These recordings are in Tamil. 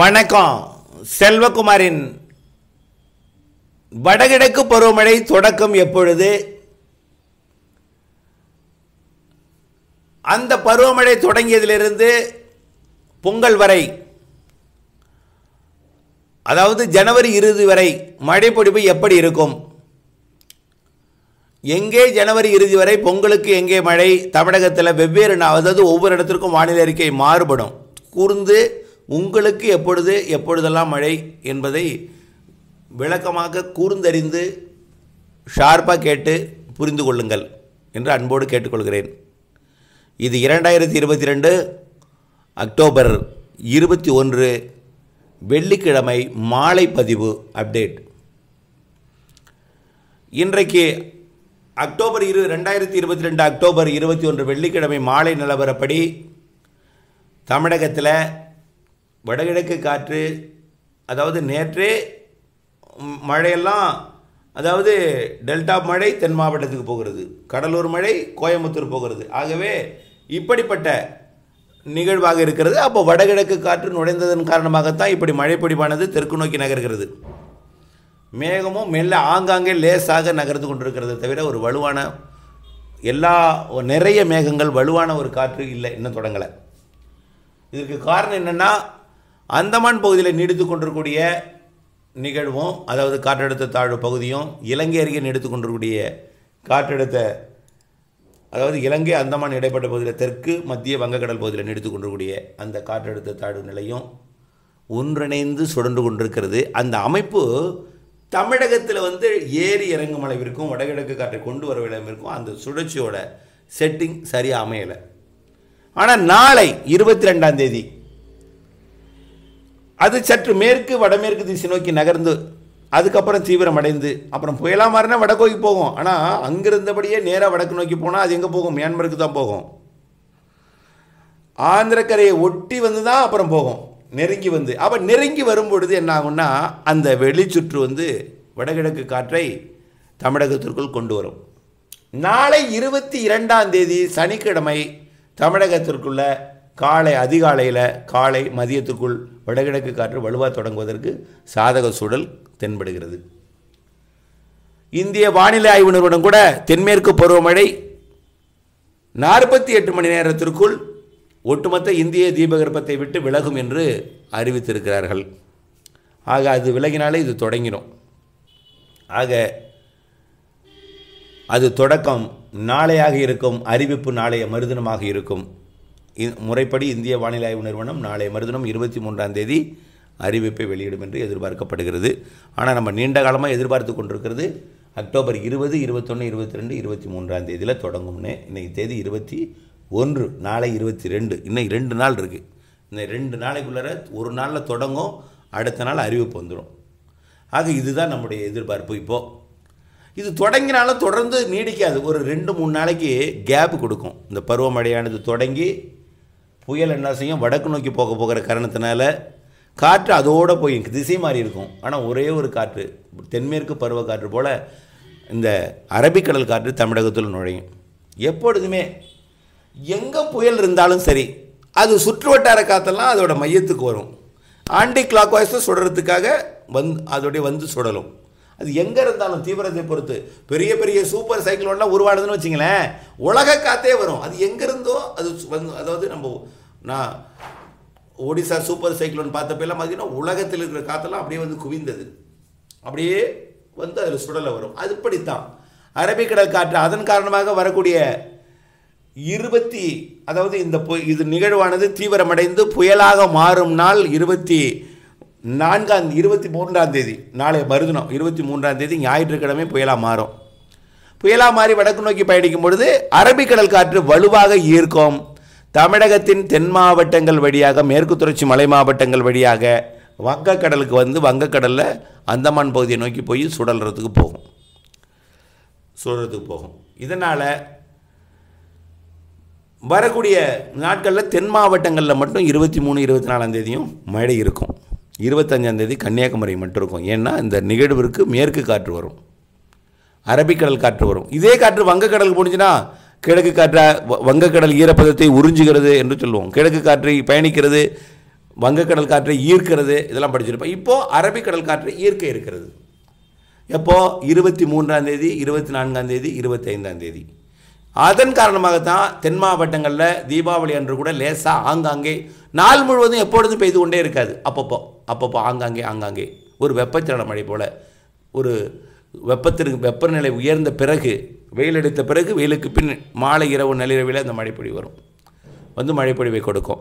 வணக்கம் செல்வகுமாரின் வடகிழக்கு பருவமழை தொடக்கம் எப்பொழுது அந்த பருவமழை தொடங்கியதிலிருந்து பொங்கல் வரை அதாவது ஜனவரி இறுதி வரை மழைப்பொழிவு எப்படி இருக்கும் எங்கே ஜனவரி இறுதி வரை பொங்கலுக்கு எங்கே மழை தமிழகத்தில் வெவ்வேறு அதாவது ஒவ்வொரு இடத்திற்கும் வானிலை அறிக்கை மாறுபடும் கூர்ந்து உங்களுக்கு எப்பொழுது எப்பொழுதெல்லாம் மழை என்பதை விளக்கமாக கூர்ந்தறிந்து ஷார்ப்பாக கேட்டு புரிந்து கொள்ளுங்கள் என்று அன்போடு கேட்டுக்கொள்கிறேன் இது இரண்டாயிரத்தி இருபத்தி ரெண்டு அக்டோபர் இருபத்தி ஒன்று வெள்ளிக்கிழமை மாலை பதிவு அப்டேட் இன்றைக்கு அக்டோபர் இரு ரெண்டாயிரத்தி இருபத்தி ரெண்டு அக்டோபர் இருபத்தி ஒன்று வெள்ளிக்கிழமை மாலை நிலவரப்படி தமிழகத்தில் வடகிழக்கு காற்று அதாவது நேற்றே மழையெல்லாம் அதாவது டெல்டா மழை தென் மாவட்டத்துக்கு போகிறது கடலூர் மழை கோயம்புத்தூர் போகிறது ஆகவே இப்படிப்பட்ட நிகழ்வாக இருக்கிறது அப்போ வடகிழக்கு காற்று நுழைந்ததன் காரணமாகத்தான் இப்படி மழைப்பிடிப்பானது தெற்கு நோக்கி நகர்கிறது மேகமும் மெல்ல ஆங்காங்கே லேசாக நகர்ந்து கொண்டிருக்கிறது தவிர ஒரு வலுவான எல்லா நிறைய மேகங்கள் வலுவான ஒரு காற்று இல்லை இன்னும் தொடங்கலை இதற்கு காரணம் என்னென்னா அந்தமான் பகுதியில் நீடித்து கொண்டிருக்கூடிய நிகழ்வும் அதாவது காற்றழுத்த தாழ்வு பகுதியும் இலங்கை அருகே நீடித்து கொண்டிருக்கக்கூடிய காற்றழுத்த அதாவது இலங்கை அந்தமான் இடைப்பட்ட பகுதியில் தெற்கு மத்திய வங்கக்கடல் பகுதியில் நீடித்து கொண்டிருக்கக்கூடிய அந்த காற்றழுத்த தாழ்வு நிலையும் ஒன்றிணைந்து சுடர்ந்து கொண்டிருக்கிறது அந்த அமைப்பு தமிழகத்தில் வந்து ஏறி இறங்கும் அளவிற்கும் வடகிழக்கு காற்றை கொண்டு வர இருக்கும் அந்த சுழற்சியோட செட்டிங் சரியாக அமையலை ஆனால் நாளை இருபத்தி ரெண்டாம் தேதி அது சற்று மேற்கு வடமேற்கு திசை நோக்கி நகர்ந்து அதுக்கப்புறம் தீவிரம் அடைந்து அப்புறம் புயலாக மாறினா வடக்கோக்கி போகும் ஆனால் அங்கிருந்தபடியே நேராக வடக்கு நோக்கி போனால் அது எங்கே போகும் மியான்மருக்கு தான் போகும் ஆந்திரக்கரையை ஒட்டி வந்து தான் அப்புறம் போகும் நெருங்கி வந்து அப்போ நெருங்கி வரும்பொழுது என்ன ஆகும்னா அந்த வெளிச்சுற்று வந்து வடகிழக்கு காற்றை தமிழகத்திற்குள் கொண்டு வரும் நாளை இருபத்தி இரண்டாம் தேதி சனிக்கிழமை தமிழகத்திற்குள்ள காலை அதிகாலையில் காலை மதியத்துக்குள் வடகிழக்கு காற்று வலுவாக தொடங்குவதற்கு சாதக சூழல் தென்படுகிறது இந்திய வானிலை ஆய்வு நிறுவனம் கூட தென்மேற்கு பருவமழை நாற்பத்தி எட்டு மணி நேரத்திற்குள் ஒட்டுமொத்த இந்திய தீபகற்பத்தை விட்டு விலகும் என்று அறிவித்திருக்கிறார்கள் ஆக அது விலகினாலே இது தொடங்கிடும் ஆக அது தொடக்கம் நாளையாக இருக்கும் அறிவிப்பு நாளைய மறுதினமாக இருக்கும் முறைப்படி இந்திய வானிலை ஆய்வு நிறுவனம் நாளை மறுதினம் இருபத்தி மூன்றாம் தேதி அறிவிப்பை வெளியிடும் என்று எதிர்பார்க்கப்படுகிறது ஆனால் நம்ம நீண்ட காலமாக எதிர்பார்த்து கொண்டிருக்கிறது அக்டோபர் இருபது இருபத்தொன்று இருபத்தி ரெண்டு இருபத்தி மூன்றாம் தேதியில் தொடங்கும்னு இன்றைக்கி தேதி இருபத்தி ஒன்று நாளை இருபத்தி ரெண்டு இன்றைக்கி ரெண்டு நாள் இருக்குது இந்த ரெண்டு நாளைக்குள்ளார ஒரு நாளில் தொடங்கும் அடுத்த நாள் அறிவிப்பு வந்துடும் ஆக இதுதான் நம்முடைய எதிர்பார்ப்பு இப்போது இது தொடங்கினாலும் தொடர்ந்து நீடிக்காது ஒரு ரெண்டு மூணு நாளைக்கு கேப் கொடுக்கும் இந்த பருவமழையானது தொடங்கி புயல் என்ன செய்யும் வடக்கு நோக்கி போக போகிற காரணத்தினால காற்று அதோடு போய் திசை மாறி இருக்கும் ஆனால் ஒரே ஒரு காற்று தென்மேற்கு பருவ காற்று போல் இந்த அரபிக்கடல் காற்று தமிழகத்தில் நுழையும் எப்பொழுதுமே எங்கே புயல் இருந்தாலும் சரி அது சுற்று வட்டார காற்றெல்லாம் அதோடய மையத்துக்கு வரும் ஆண்டி கிளாக் வாய்ஸும் சுடுறதுக்காக வந் அதோடைய வந்து சுடலும் அது எங்கே இருந்தாலும் தீவிரத்தை பொறுத்து பெரிய பெரிய சூப்பர் சைக்கிளோடலாம் உருவாடுதுன்னு வச்சிங்களேன் உலக காத்தே வரும் அது எங்கேருந்தோ அது வந்து அதாவது நம்ம நான் ஒடிசா சூப்பர் சைக்ளோன் பார்த்தப்பெல்லாம் பார்த்திங்கன்னா உலகத்தில் இருக்கிற காற்றெல்லாம் அப்படியே வந்து குவிந்தது அப்படியே வந்து அதில் சுடலை வரும் அது அரபிக்கடல் காற்று அதன் காரணமாக வரக்கூடிய இருபத்தி அதாவது இந்த பு இது நிகழ்வானது தீவிரமடைந்து புயலாக மாறும் நாள் இருபத்தி நான்காம் இருபத்தி மூன்றாம் தேதி நாளை மருதினம் இருபத்தி மூன்றாம் தேதி ஞாயிற்றுக்கிழமை புயலாக மாறும் புயலாக மாறி வடக்கு நோக்கி பயணிக்கும் பொழுது அரபிக்கடல் காற்று வலுவாக ஈர்க்கும் தமிழகத்தின் தென் மாவட்டங்கள் வழியாக மேற்கு தொடர்ச்சி மலை மாவட்டங்கள் வழியாக வங்கக்கடலுக்கு வந்து வங்கக்கடலில் அந்தமான் பகுதியை நோக்கி போய் சுடல்றதுக்கு போகும் சுடுறதுக்கு போகும் இதனால் வரக்கூடிய நாட்களில் தென் மாவட்டங்களில் மட்டும் இருபத்தி மூணு இருபத்தி நாலாந்தேதியும் மழை இருக்கும் இருபத்தஞ்சாந்தேதி கன்னியாகுமரி மட்டும் இருக்கும் ஏன்னா இந்த நிகழ்விற்கு மேற்கு காற்று வரும் அரபிக்கடல் காற்று வரும் இதே காற்று வங்கக்கடலுக்கு போணுச்சுன்னா கிழக்கு காற்றா வங்கக்கடல் ஈரப்பதத்தை உறிஞ்சுகிறது என்று சொல்லுவோம் கிழக்கு காற்றை பயணிக்கிறது வங்கக்கடல் காற்றை ஈர்க்கிறது இதெல்லாம் படிச்சிருப்போம் இப்போது அரபிக்கடல் காற்றை ஈர்க்க இருக்கிறது எப்போது இருபத்தி மூன்றாம் தேதி இருபத்தி நான்காம் தேதி இருபத்தைந்தாம் தேதி அதன் காரணமாகத்தான் தென் மாவட்டங்களில் தீபாவளி அன்று கூட லேசாக ஆங்காங்கே நாள் முழுவதும் எப்பொழுதும் பெய்து கொண்டே இருக்காது அப்பப்போ அப்பப்போ ஆங்காங்கே ஆங்காங்கே ஒரு வெப்பச்சலன மழை போல் ஒரு வெப்பத்திற்கு வெப்பநிலை உயர்ந்த பிறகு வெயில் அடித்த பிறகு வெயிலுக்கு பின் மாலை இரவு நள்ளிரவில் அந்த மழைப்பொழி வரும் வந்து மழைப்பொழிவை கொடுக்கும்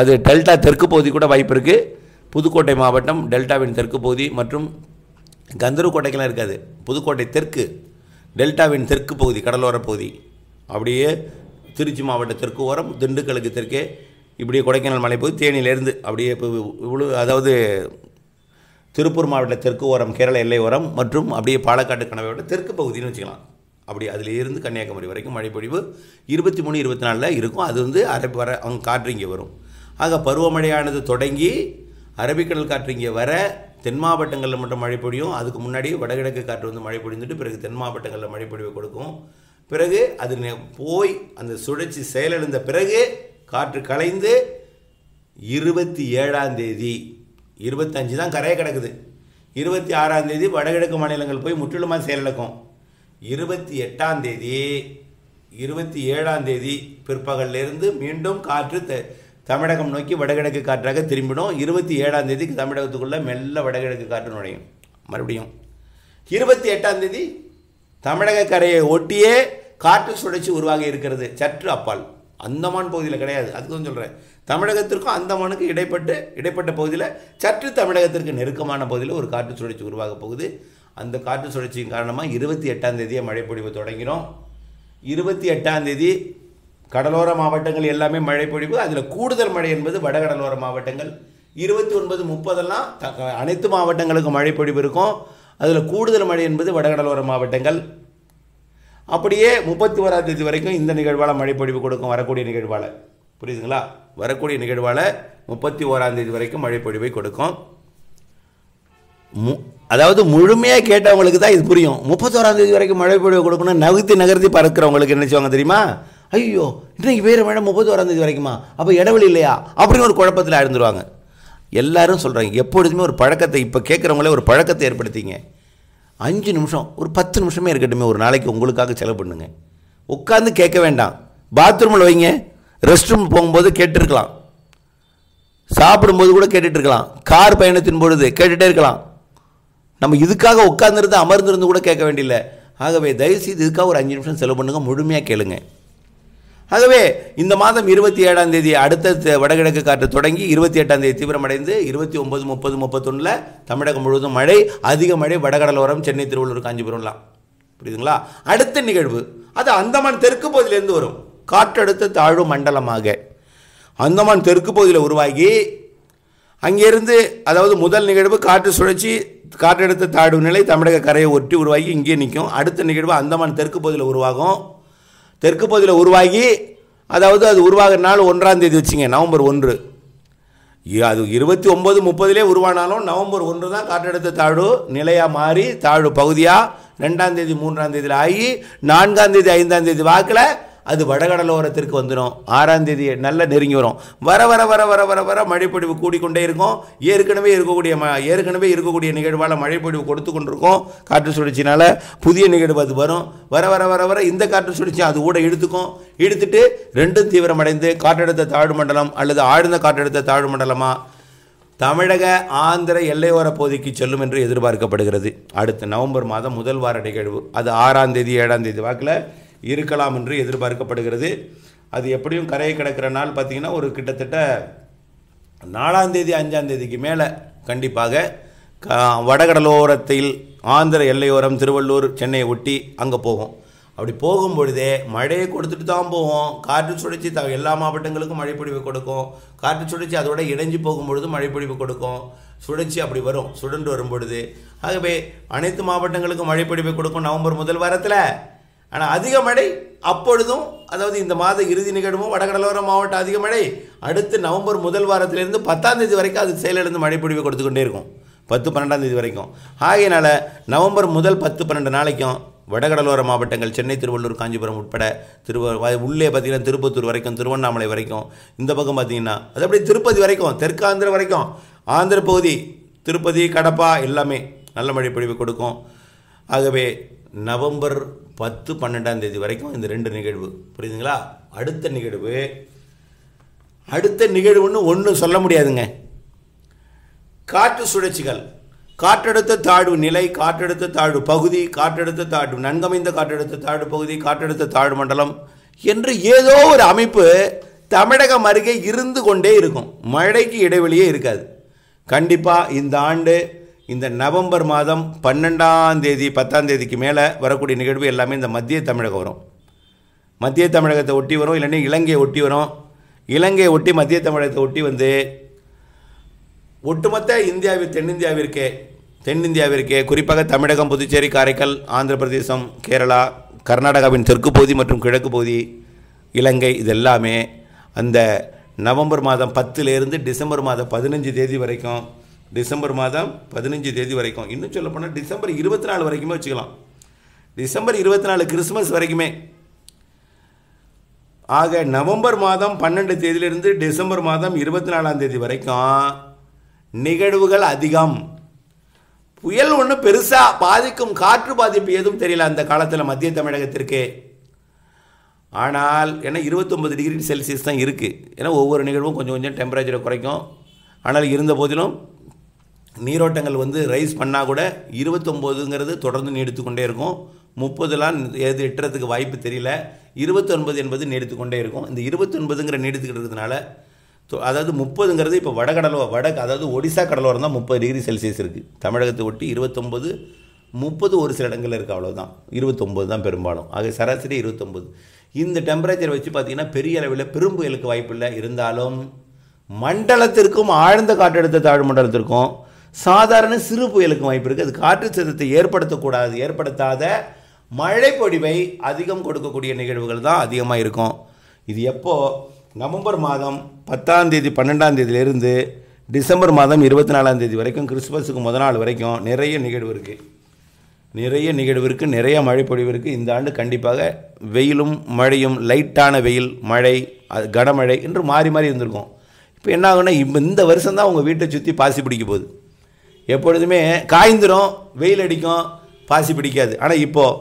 அது டெல்டா தெற்கு பகுதி கூட வாய்ப்பு இருக்குது புதுக்கோட்டை மாவட்டம் டெல்டாவின் தெற்கு பகுதி மற்றும் கந்தரவக்கோட்டைக்கெல்லாம் இருக்காது புதுக்கோட்டை தெற்கு டெல்டாவின் தெற்கு பகுதி கடலோரப் பகுதி அப்படியே திருச்சி மாவட்ட தெற்கு ஓரம் திண்டுக்கலுக்கு தெற்கே இப்படியே கொடைக்கானல் மலைப்பகுதி தேனியிலேருந்து அப்படியே இப்போ இவ்வளோ அதாவது திருப்பூர் மாவட்ட தெற்கு ஓரம் கேரள எல்லை ஓரம் மற்றும் அப்படியே பாலக்காட்டு கணவையோட தெற்கு பகுதின்னு வச்சுக்கலாம் அப்படி அதிலேருந்து கன்னியாகுமரி வரைக்கும் மழைப்பொழிவு இருபத்தி மூணு இருபத்தி நாலில் இருக்கும் அது வந்து அரபி வர அவங்க காற்று இங்கே வரும் ஆக பருவமழையானது தொடங்கி அரபிக்கடல் காற்று இங்கே வர தென் மாவட்டங்களில் மட்டும் மழை பொழியும் அதுக்கு முன்னாடி வடகிழக்கு காற்று வந்து மழை பொழிந்துட்டு பிறகு தென் மாவட்டங்களில் மழை பொழிவு கொடுக்கும் பிறகு அது போய் அந்த சுழற்சி செயலிழந்த பிறகு காற்று கலைந்து இருபத்தி ஏழாம் தேதி இருபத்தஞ்சு தான் கரையை கிடக்குது இருபத்தி ஆறாம் தேதி வடகிழக்கு மாநிலங்கள் போய் முற்றிலுமாக செயலிழக்கும் இருபத்தி எட்டாம் தேதி இருபத்தி ஏழாம் தேதி பிற்பகல்லிருந்து மீண்டும் காற்று த தமிழகம் நோக்கி வடகிழக்கு காற்றாக திரும்பிடும் இருபத்தி ஏழாம் தேதிக்கு தமிழகத்துக்குள்ளே மெல்ல வடகிழக்கு காற்று நுழையும் மறுபடியும் இருபத்தி எட்டாம் தேதி தமிழக கரையை ஒட்டியே காற்று சுழற்சி உருவாக இருக்கிறது சற்று அப்பால் அந்தமான் பகுதியில் கிடையாது அதுக்கும் சொல்கிறேன் தமிழகத்திற்கும் அந்தமானுக்கும் இடைப்பட்டு இடைப்பட்ட பகுதியில் சற்று தமிழகத்திற்கு நெருக்கமான பகுதியில் ஒரு காற்று சுழற்சி உருவாக போகுது அந்த காற்று சுழற்சியின் காரணமாக இருபத்தி எட்டாம் தேதியை மழை பொழிவு தொடங்கினோம் இருபத்தி எட்டாம் தேதி கடலோர மாவட்டங்கள் எல்லாமே மழை பொழிவு அதில் கூடுதல் மழை என்பது வடகடலோர மாவட்டங்கள் இருபத்தி ஒன்பது முப்பதெல்லாம் அனைத்து மாவட்டங்களுக்கும் மழை பொழிவு இருக்கும் அதில் கூடுதல் மழை என்பது வடகடலோர மாவட்டங்கள் அப்படியே முப்பத்தி ஓராம் தேதி வரைக்கும் இந்த நிகழ்வால் மழை பொழிவு கொடுக்கும் வரக்கூடிய நிகழ்வால் புரியுதுங்களா வரக்கூடிய நிகழ்வால் முப்பத்தி ஓராம் தேதி வரைக்கும் மழை பொழிவை கொடுக்கும் மு அதாவது முழுமையாக கேட்டவங்களுக்கு தான் இது புரியும் தேதி வரைக்கும் மழை பொழிவு கொடுக்கணும் நகர்த்தி நகர்த்தி பறக்கிறவங்களுக்கு என்ன செய்வாங்க தெரியுமா ஐயோ இன்றைக்கு வேறு மழை தேதி வரைக்குமா அப்போ இடைவெளி இல்லையா அப்படின்னு ஒரு குழப்பத்தில் அழுந்துருவாங்க எல்லாரும் சொல்கிறாங்க எப்பொழுதுமே ஒரு பழக்கத்தை இப்போ கேட்குறவங்களே ஒரு பழக்கத்தை ஏற்படுத்திங்க அஞ்சு நிமிஷம் ஒரு பத்து நிமிஷமே இருக்கட்டும் ஒரு நாளைக்கு உங்களுக்காக செலவு பண்ணுங்கள் உட்காந்து கேட்க வேண்டாம் பாத்ரூமில் வைங்க ரெஸ்ட் ரூம் போகும்போது கேட்டுருக்கலாம் சாப்பிடும்போது கூட கேட்டுட்ருக்கலாம் கார் பயணத்தின் பொழுது கேட்டுகிட்டே இருக்கலாம் நம்ம இதுக்காக உட்காந்துருந்து அமர்ந்திருந்து கூட கேட்க வேண்டியில்ல ஆகவே தயவுசெய்து இதுக்காக ஒரு அஞ்சு நிமிஷம் செலவு பண்ணுங்கள் முழுமையாக கேளுங்க ஆகவே இந்த மாதம் இருபத்தி ஏழாம் தேதி அடுத்த வடகிழக்கு காற்று தொடங்கி இருபத்தி எட்டாம் தேதி தீவிரமடைந்து இருபத்தி ஒம்பது முப்பது முப்பத்தொன்னில் தமிழகம் முழுவதும் மழை அதிக மழை வடகடலோரம் சென்னை திருவள்ளூர் காஞ்சிபுரம்லாம் புரியுதுங்களா அடுத்த நிகழ்வு அது அந்தமான் தெற்கு பகுதியிலேருந்து வரும் காற்றடுத்த தாழ்வு மண்டலமாக அந்தமான் தெற்கு பகுதியில் உருவாகி அங்கேருந்து அதாவது முதல் நிகழ்வு காற்று சுழற்சி காற்றழுத்த தாழ்வு நிலை தமிழக கரையை ஒட்டி உருவாகி இங்கே நிற்கும் அடுத்த நிகழ்வு அந்தமான் தெற்கு பகுதியில் உருவாகும் தெற்கு பகுதியில் உருவாகி அதாவது அது உருவாகிற நாள் ஒன்றாம் தேதி வச்சுங்க நவம்பர் ஒன்று அது இருபத்தி ஒம்பது முப்பதுலேயே உருவானாலும் நவம்பர் ஒன்று தான் காற்றழுத்த தாழ்வு நிலையாக மாறி தாழ்வு பகுதியாக ரெண்டாம் தேதி மூன்றாம் தேதியில் ஆகி நான்காம் தேதி ஐந்தாம் தேதி வாக்கில் அது வடகடலோரத்திற்கு வந்துடும் ஆறாம் தேதி நல்லா நெருங்கி வரும் வர வர வர வர வர வர மழைப்பொழிவு கூடிக்கொண்டே இருக்கும் ஏற்கனவே இருக்கக்கூடிய ம ஏற்கனவே இருக்கக்கூடிய நிகழ்வால் மழைப்பொழிவு கொடுத்து கொண்டிருக்கும் காற்று சுழற்சினால் புதிய நிகழ்வு அது வரும் வர வர வர வர இந்த காற்று சுழற்சி அது கூட இழுத்துக்கும் இழுத்துட்டு ரெண்டும் தீவிரமடைந்து காற்றழுத்த தாழ்வு மண்டலம் அல்லது ஆழ்ந்த காற்றழுத்த தாழ்வு மண்டலமாக தமிழக ஆந்திர எல்லையோர பகுதிக்கு செல்லும் என்று எதிர்பார்க்கப்படுகிறது அடுத்த நவம்பர் மாதம் முதல் வார நிகழ்வு அது ஆறாம் தேதி ஏழாம் தேதி வாக்கில் இருக்கலாம் என்று எதிர்பார்க்கப்படுகிறது அது எப்படியும் கரையை கிடக்கிற நாள் பார்த்திங்கன்னா ஒரு கிட்டத்தட்ட நாலாந்தேதி அஞ்சாந்தேதிக்கு மேலே கண்டிப்பாக வடகடலோரத்தில் ஆந்திர எல்லையோரம் திருவள்ளூர் சென்னையை ஒட்டி அங்கே போகும் அப்படி போகும் பொழுதே மழையை கொடுத்துட்டு தான் போவோம் காற்று சுழற்சி த எல்லா மாவட்டங்களுக்கும் மழைப்பொழிவு கொடுக்கும் காற்று சுழற்சி அதோட இணைஞ்சு போகும்பொழுது மழைப்பொழிவு கொடுக்கும் சுழற்சி அப்படி வரும் சுடன்று வரும் பொழுது ஆகவே அனைத்து மாவட்டங்களுக்கும் மழைப்பொழிவு கொடுக்கும் நவம்பர் முதல் வாரத்தில் ஆனால் அதிக மழை அப்பொழுதும் அதாவது இந்த மாத இறுதி நிகழ்வும் வடகடலோர மாவட்டம் அதிக மழை அடுத்து நவம்பர் முதல் வாரத்திலிருந்து பத்தாம் தேதி வரைக்கும் அது செயலிழந்து மழை கொடுத்து கொண்டே இருக்கும் பத்து பன்னெண்டாம் தேதி வரைக்கும் ஆகையினால் நவம்பர் முதல் பத்து பன்னெண்டு நாளைக்கும் வடகடலோர மாவட்டங்கள் சென்னை திருவள்ளூர் காஞ்சிபுரம் உட்பட திருவ உள்ளே பார்த்திங்கன்னா திருப்பத்தூர் வரைக்கும் திருவண்ணாமலை வரைக்கும் இந்த பக்கம் பார்த்திங்கன்னா அது அப்படியே திருப்பதி வரைக்கும் தெற்கு வரைக்கும் ஆந்திர பகுதி திருப்பதி கடப்பா எல்லாமே நல்ல மழை பொழிவு கொடுக்கும் ஆகவே நவம்பர் பத்து பன்னெண்டாம் தேதி வரைக்கும் இந்த ரெண்டு நிகழ்வு புரியுதுங்களா அடுத்த நிகழ்வு அடுத்த நிகழ்வுன்னு ஒன்றும் சொல்ல முடியாதுங்க காற்று சுழற்சிகள் காற்றழுத்த தாழ்வு நிலை காற்றழுத்த தாழ்வு பகுதி காற்றழுத்த தாழ்வு நன்கமைந்த காற்றழுத்த தாழ்வு பகுதி காற்றழுத்த தாழ்வு மண்டலம் என்று ஏதோ ஒரு அமைப்பு தமிழகம் அருகே இருந்து கொண்டே இருக்கும் மழைக்கு இடைவெளியே இருக்காது கண்டிப்பாக இந்த ஆண்டு இந்த நவம்பர் மாதம் பன்னெண்டாம் தேதி பத்தாம் தேதிக்கு மேலே வரக்கூடிய நிகழ்வு எல்லாமே இந்த மத்திய தமிழகம் வரும் மத்திய தமிழகத்தை ஒட்டி வரும் இல்லைன்னா இலங்கையை ஒட்டி வரும் இலங்கையை ஒட்டி மத்திய தமிழகத்தை ஒட்டி வந்து ஒட்டுமொத்த இந்தியாவில் தென்னிந்தியாவிற்கே தென்னிந்தியாவிற்கே குறிப்பாக தமிழகம் புதுச்சேரி காரைக்கால் ஆந்திர பிரதேசம் கேரளா கர்நாடகாவின் தெற்கு பகுதி மற்றும் கிழக்கு பகுதி இலங்கை இது எல்லாமே அந்த நவம்பர் மாதம் பத்துலேருந்து டிசம்பர் மாதம் பதினஞ்சு தேதி வரைக்கும் டிசம்பர் மாதம் பதினஞ்சு தேதி வரைக்கும் இன்னும் சொல்ல போனால் டிசம்பர் இருபத்தி நாலு வரைக்குமே வச்சுக்கலாம் டிசம்பர் இருபத்தி நாலு கிறிஸ்மஸ் வரைக்குமே ஆக நவம்பர் மாதம் பன்னெண்டு தேதியிலிருந்து டிசம்பர் மாதம் இருபத்தி நாலாம் தேதி வரைக்கும் நிகழ்வுகள் அதிகம் புயல் ஒன்றும் பெருசாக பாதிக்கும் காற்று பாதிப்பு எதுவும் தெரியல அந்த காலத்தில் மத்திய தமிழகத்திற்கு ஆனால் ஏன்னா இருபத்தொம்பது டிகிரி செல்சியஸ் தான் இருக்குது ஏன்னா ஒவ்வொரு நிகழ்வும் கொஞ்சம் கொஞ்சம் டெம்பரேச்சரை குறைக்கும் ஆனால் இருந்த போதிலும் நீரோட்டங்கள் வந்து ரைஸ் பண்ணால் கூட இருபத்தொம்போதுங்கிறது தொடர்ந்து நீடித்து கொண்டே இருக்கும் முப்பதுலாம் எது எட்டுறதுக்கு வாய்ப்பு தெரியல இருபத்தொன்பது என்பது நீடித்து கொண்டே இருக்கும் இந்த இருபத்தொன்பதுங்கிற நீடித்துக்கிட்டதுனால தொ அதாவது முப்பதுங்கிறது இப்போ வடகடலோ வட அதாவது ஒடிசா கடலோரம் தான் முப்பது டிகிரி செல்சியஸ் இருக்குது தமிழகத்தை ஒட்டி இருபத்தொம்பது முப்பது ஒரு சில இடங்களில் இருக்குது அவ்வளோதான் இருபத்தொம்பது தான் பெரும்பாலும் ஆக சராசரி இருபத்தொம்பது இந்த டெம்பரேச்சர் வச்சு பார்த்திங்கன்னா பெரிய அளவில் பெரும் புயலுக்கு வாய்ப்பு இல்லை இருந்தாலும் மண்டலத்திற்கும் ஆழ்ந்த காற்றழுத்த மண்டலத்திற்கும் சாதாரண சிறு புயலுக்கு வாய்ப்பு இருக்குது அது காற்று சேதத்தை ஏற்படுத்தக்கூடாது ஏற்படுத்தாத மழை பொழிவை அதிகம் கொடுக்கக்கூடிய நிகழ்வுகள் தான் அதிகமாக இருக்கும் இது எப்போது நவம்பர் மாதம் பத்தாம் தேதி பன்னெண்டாம் தேதியிலிருந்து டிசம்பர் மாதம் இருபத்தி நாலாம் தேதி வரைக்கும் கிறிஸ்மஸுக்கு முத நாள் வரைக்கும் நிறைய நிகழ்வு இருக்குது நிறைய நிகழ்வு இருக்குது நிறைய மழை பொழிவு இருக்குது இந்த ஆண்டு கண்டிப்பாக வெயிலும் மழையும் லைட்டான வெயில் மழை அது கனமழை என்று மாறி மாறி இருந்திருக்கும் இப்போ என்ன ஆகுனா இப்போ இந்த வருஷம்தான் உங்கள் வீட்டை சுற்றி பாசி பிடிக்க போகுது எப்பொழுதுமே காய்ந்துடும் வெயில் அடிக்கும் பாசி பிடிக்காது ஆனால் இப்போது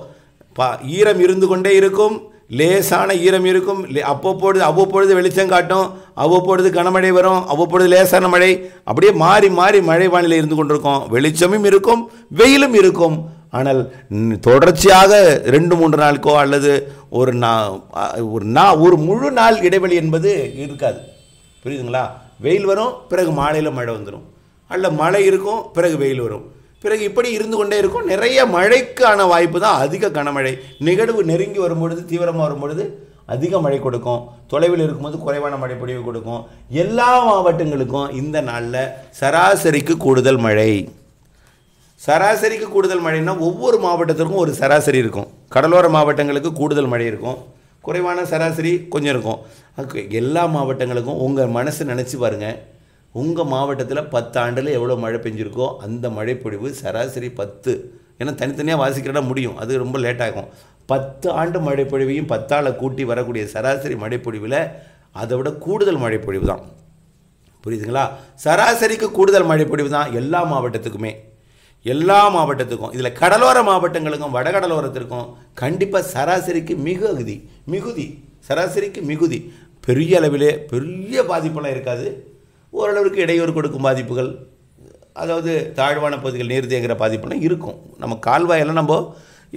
பா ஈரம் இருந்து கொண்டே இருக்கும் லேசான ஈரம் இருக்கும் அப்பப்பொழுது அவ்வப்பொழுது வெளிச்சம் காட்டும் அவ்வப்பொழுது கனமழை வரும் அவ்வப்பொழுது லேசான மழை அப்படியே மாறி மாறி மழை வானிலை இருந்து கொண்டிருக்கும் வெளிச்சமும் இருக்கும் வெயிலும் இருக்கும் ஆனால் தொடர்ச்சியாக ரெண்டு மூன்று நாளுக்கோ அல்லது ஒரு நா ஒரு நா ஒரு முழு நாள் இடைவெளி என்பது இருக்காது புரியுதுங்களா வெயில் வரும் பிறகு மாலையில் மழை வந்துடும் அல்ல மழை இருக்கும் பிறகு வெயில் வரும் பிறகு இப்படி இருந்து கொண்டே இருக்கும் நிறைய மழைக்கான வாய்ப்பு தான் அதிக கனமழை நிகழ்வு நெருங்கி வரும்பொழுது தீவிரமாக வரும்பொழுது அதிக மழை கொடுக்கும் தொலைவில் இருக்கும்போது குறைவான மழை பொழிவு கொடுக்கும் எல்லா மாவட்டங்களுக்கும் இந்த நாளில் சராசரிக்கு கூடுதல் மழை சராசரிக்கு கூடுதல் மழைன்னா ஒவ்வொரு மாவட்டத்திற்கும் ஒரு சராசரி இருக்கும் கடலோர மாவட்டங்களுக்கு கூடுதல் மழை இருக்கும் குறைவான சராசரி கொஞ்சம் இருக்கும் எல்லா மாவட்டங்களுக்கும் உங்கள் மனசு நினச்சி பாருங்கள் உங்கள் மாவட்டத்தில் பத்து ஆண்டில் எவ்வளோ மழை பெஞ்சிருக்கோ அந்த மழைப்பொழிவு சராசரி பத்து ஏன்னா தனித்தனியாக வாசிக்கிறதா முடியும் அது ரொம்ப லேட்டாகும் பத்து ஆண்டு மழைப்பொழிவையும் பத்தால் கூட்டி வரக்கூடிய சராசரி மழைப்பொழிவில் அதை விட கூடுதல் மழைப்பொழிவு தான் புரியுதுங்களா சராசரிக்கு கூடுதல் மழைப்பொழிவு தான் எல்லா மாவட்டத்துக்குமே எல்லா மாவட்டத்துக்கும் இதில் கடலோர மாவட்டங்களுக்கும் வடகடலோரத்திற்கும் கண்டிப்பாக சராசரிக்கு மிகுதி மிகுதி சராசரிக்கு மிகுதி பெரிய அளவிலே பெரிய பாதிப்பெல்லாம் இருக்காது ஓரளவுக்கு இடையூறு கொடுக்கும் பாதிப்புகள் அதாவது தாழ்வான பகுதிகள் நீர் தேங்குகிற பாதிப்புலாம் இருக்கும் நம்ம கால்வாயெல்லாம் நம்ம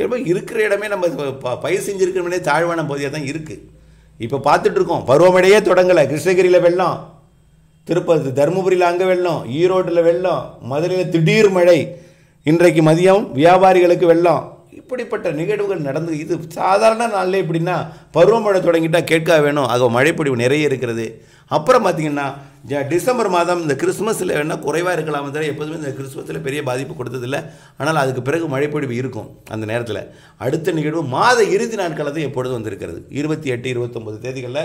எப்போ இருக்கிற இடமே நம்ம ப பயிர் செஞ்சுருக்கிறோம்னே தாழ்வான பகுதியாக தான் இருக்குது இப்போ பார்த்துட்ருக்கோம் பருவமழையே தொடங்கலை கிருஷ்ணகிரியில் வெள்ளம் திருப்பதி தருமபுரியில் அங்கே வெள்ளம் ஈரோட்டில் வெள்ளம் மதுரையில் திடீர் மழை இன்றைக்கு மதியம் வியாபாரிகளுக்கு வெள்ளம் இப்படிப்பட்ட நிகழ்வுகள் நடந்து இது சாதாரண நாளில் எப்படின்னா பருவமழை தொடங்கிட்டால் கேட்க வேணும் அது மழைப்பொழிவு நிறைய இருக்கிறது அப்புறம் பார்த்திங்கன்னா ஜ டிசம்பர் மாதம் இந்த கிறிஸ்மஸில் வேணால் குறைவாக இருக்கலாம் தான் எப்போதுமே இந்த கிறிஸ்மஸில் பெரிய பாதிப்பு கொடுத்ததில்லை ஆனால் அதுக்கு பிறகு மழைப்பொழிவு இருக்கும் அந்த நேரத்தில் அடுத்த நிகழ்வு மாத இறுதி நாட்களில் தான் வந்து வந்திருக்கிறது இருபத்தி எட்டு இருபத்தொம்பது தேதிகளில்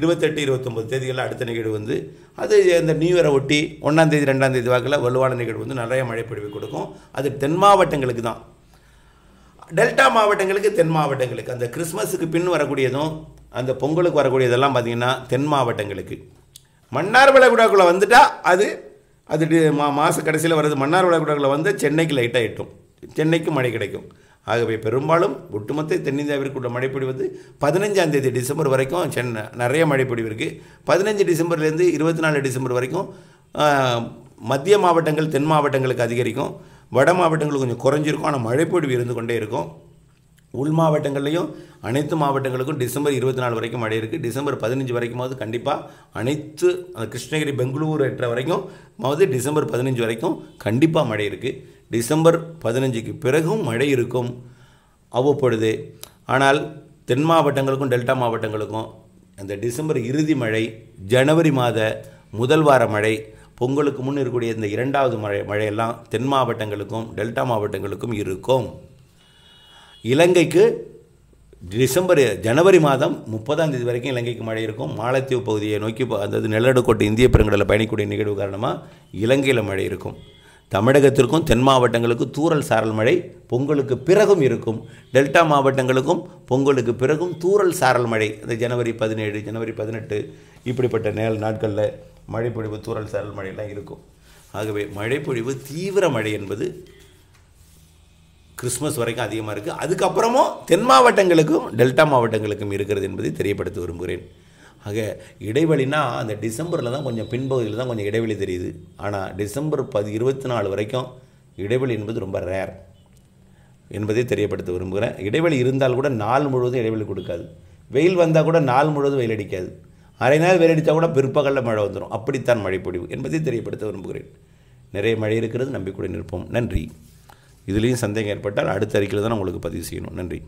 இருபத்தெட்டு இருபத்தொம்பது தேதிகளில் அடுத்த நிகழ்வு வந்து அது இந்த நியூ இயரை ஒட்டி ரெண்டாம் ரெண்டாந்தேதி வாக்கில் வலுவான நிகழ்வு வந்து நிறைய மழைப்பொழிவு கொடுக்கும் அது தென் மாவட்டங்களுக்கு தான் டெல்டா மாவட்டங்களுக்கு தென் மாவட்டங்களுக்கு அந்த கிறிஸ்மஸுக்கு பின் வரக்கூடியதும் அந்த பொங்கலுக்கு வரக்கூடியதெல்லாம் பார்த்திங்கன்னா தென் மாவட்டங்களுக்கு மன்னார் விளைகுடாக்குள்ளே வந்துட்டால் அது அது மா மாத கடைசியில் வர்றது மன்னார் விளைகுடாக்குள்ளே வந்து சென்னைக்கு லைட்டாக எட்டும் சென்னைக்கு மழை கிடைக்கும் ஆகவே பெரும்பாலும் ஒட்டுமொத்த தென்னிந்தியாவிற்குள்ள மழை பொழிவது பதினஞ்சாம் தேதி டிசம்பர் வரைக்கும் சென்னை நிறைய மழை பொழிவு இருக்குது பதினஞ்சு டிசம்பர்லேருந்து இருபத்தி நாலு டிசம்பர் வரைக்கும் மத்திய மாவட்டங்கள் தென் மாவட்டங்களுக்கு அதிகரிக்கும் வட மாவட்டங்கள் கொஞ்சம் குறைஞ்சிருக்கும் ஆனால் மழைப்பொழிவு இருந்து கொண்டே இருக்கும் உள் மாவட்டங்கள்லையும் அனைத்து மாவட்டங்களுக்கும் டிசம்பர் இருபத்தி நாலு வரைக்கும் மழை இருக்குது டிசம்பர் பதினஞ்சு வரைக்குமாவது கண்டிப்பாக அனைத்து அந்த கிருஷ்ணகிரி பெங்களூர் என்ற வரைக்கும் மாவது டிசம்பர் பதினஞ்சு வரைக்கும் கண்டிப்பாக மழை இருக்குது டிசம்பர் பதினஞ்சுக்கு பிறகும் மழை இருக்கும் அவ்வப்பொழுது ஆனால் தென் மாவட்டங்களுக்கும் டெல்டா மாவட்டங்களுக்கும் அந்த டிசம்பர் இறுதி மழை ஜனவரி மாத முதல் வார மழை பொங்கலுக்கு முன் இருக்கக்கூடிய இந்த இரண்டாவது மழை மழையெல்லாம் தென் மாவட்டங்களுக்கும் டெல்டா மாவட்டங்களுக்கும் இருக்கும் இலங்கைக்கு டிசம்பர் ஜனவரி மாதம் முப்பதாம் தேதி வரைக்கும் இலங்கைக்கு மழை இருக்கும் மாலத்தீவு பகுதியை நோக்கி அதாவது நிலநடுக்கோட்டு இந்திய பெருங்கடலில் பயணிக்கக்கூடிய நிகழ்வு காரணமாக இலங்கையில் மழை இருக்கும் தமிழகத்திற்கும் தென் மாவட்டங்களுக்கும் தூரல் சாரல் மழை பொங்கலுக்கு பிறகும் இருக்கும் டெல்டா மாவட்டங்களுக்கும் பொங்கலுக்கு பிறகும் தூரல் சாரல் மழை இந்த ஜனவரி பதினேழு ஜனவரி பதினெட்டு இப்படிப்பட்ட நேல் நாட்களில் மழைப்பொழிவு தூரல் சாரல் மழையெல்லாம் இருக்கும் ஆகவே மழைப்பொழிவு தீவிர மழை என்பது கிறிஸ்மஸ் வரைக்கும் அதிகமாக இருக்குது அதுக்கப்புறமும் தென் மாவட்டங்களுக்கும் டெல்டா மாவட்டங்களுக்கும் இருக்கிறது என்பதை தெரியப்படுத்த விரும்புகிறேன் ஆக இடைவெளினா அந்த டிசம்பரில் தான் கொஞ்சம் பின்பகுதியில் தான் கொஞ்சம் இடைவெளி தெரியுது ஆனால் டிசம்பர் பதி இருபத்தி நாலு வரைக்கும் இடைவெளி என்பது ரொம்ப ரேர் என்பதை தெரியப்படுத்த விரும்புகிறேன் இடைவெளி இருந்தால் கூட நாள் முழுவதும் இடைவெளி கொடுக்காது வெயில் வந்தால் கூட நாள் முழுவதும் வெயில் அடிக்காது அரை நாள் வெயில் கூட பிற்பகலில் மழை வந்துடும் அப்படித்தான் மழை பொழிவு என்பதை தெரியப்படுத்த விரும்புகிறேன் நிறைய மழை இருக்கிறது நம்பிக்கூட நிற்போம் நன்றி இதுலேயும் சந்தேகம் ஏற்பட்டால் அடுத்த அறிக்கையில் தான் உங்களுக்கு பதிவு செய்யணும் நன்றி